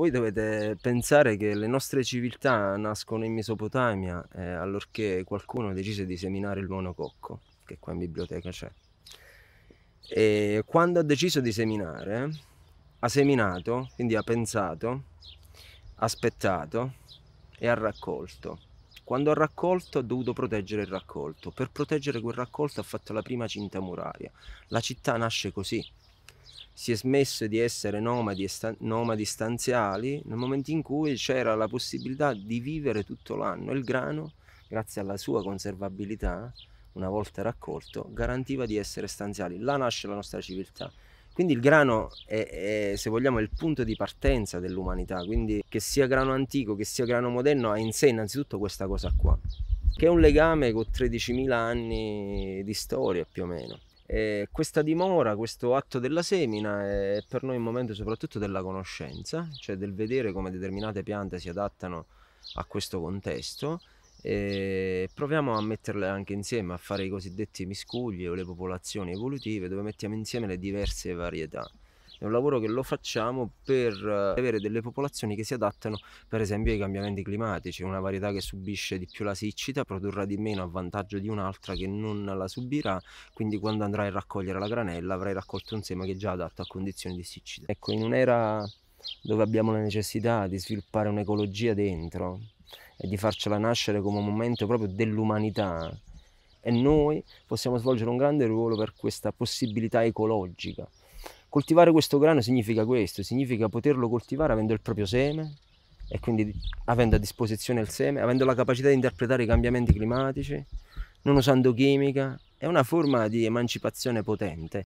Voi dovete pensare che le nostre civiltà nascono in Mesopotamia eh, allorché qualcuno decise di seminare il monococco, che qua in biblioteca c'è. E quando ha deciso di seminare, ha seminato, quindi ha pensato, ha aspettato e ha raccolto. Quando ha raccolto ha dovuto proteggere il raccolto. Per proteggere quel raccolto ha fatto la prima cinta muraria. La città nasce così, si è smesso di essere nomadi, sta- nomadi stanziali nel momento in cui c'era la possibilità di vivere tutto l'anno. Il grano, grazie alla sua conservabilità, una volta raccolto, garantiva di essere stanziali. Là nasce la nostra civiltà. Quindi il grano è, è, se vogliamo, il punto di partenza dell'umanità, quindi che sia grano antico, che sia grano moderno, ha in sé innanzitutto questa cosa qua, che è un legame con 13.000 anni di storia più o meno. Eh, questa dimora, questo atto della semina è per noi un momento soprattutto della conoscenza, cioè del vedere come determinate piante si adattano a questo contesto e proviamo a metterle anche insieme, a fare i cosiddetti miscugli o le popolazioni evolutive dove mettiamo insieme le diverse varietà è un lavoro che lo facciamo per eh, avere delle popolazioni che si adattano per esempio ai cambiamenti climatici, una varietà che subisce di più la siccità produrrà di meno a vantaggio di un'altra che non la subirà, quindi quando andrai a raccogliere la granella avrai raccolto un seme che è già adatto a condizioni di siccità. Ecco, in un'era dove abbiamo la necessità di sviluppare un'ecologia dentro e di farcela nascere come un momento proprio dell'umanità, e noi possiamo svolgere un grande ruolo per questa possibilità ecologica. Coltivare questo grano significa questo, significa poterlo coltivare avendo il proprio seme e quindi avendo a disposizione il seme, avendo la capacità di interpretare i cambiamenti climatici, non usando chimica, è una forma di emancipazione potente.